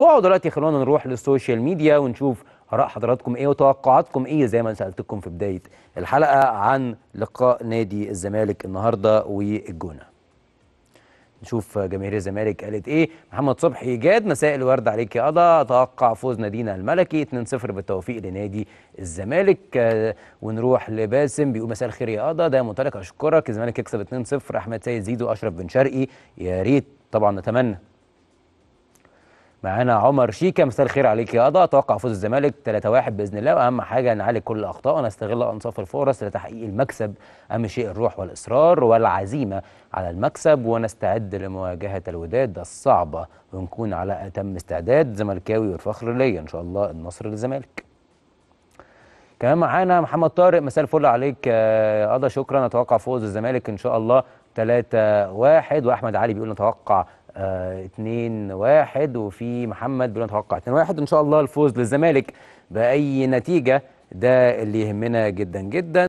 اوعوا دلوقتي خلونا نروح للسوشيال ميديا ونشوف اراء حضراتكم ايه وتوقعاتكم ايه زي ما انا سالتكم في بدايه الحلقه عن لقاء نادي الزمالك النهارده والجونه. نشوف جماهير الزمالك قالت ايه محمد صبحي جاد مساء الورد عليك يا قضا توقع فوز نادينا الملكي 2-0 بالتوفيق لنادي الزمالك ونروح لباسم بيقول مساء الخير يا قضا ده منطلق اشكرك الزمالك يكسب 2-0 احمد سيد زيدو اشرف بن شرقي يا ريت طبعا نتمنى معانا عمر شيكا مساء الخير عليك يا قضاء اتوقع فوز الزمالك 3-1 باذن الله واهم حاجه نعالج كل الاخطاء ونستغل انصاف الفرص لتحقيق المكسب اهم شيء الروح والاصرار والعزيمه على المكسب ونستعد لمواجهه الوداد الصعبه ونكون على اتم استعداد زملكاوي والفخر ليا ان شاء الله النصر للزمالك كمان معانا محمد طارق مساء الفل عليك آه، قضى شكرا نتوقع فوز الزمالك ان شاء الله 3 1 واحمد علي بيقول نتوقع 2 آه، 1 وفي محمد بيقول نتوقع 2 1 ان شاء الله الفوز للزمالك باي نتيجه ده اللي يهمنا جدا جدا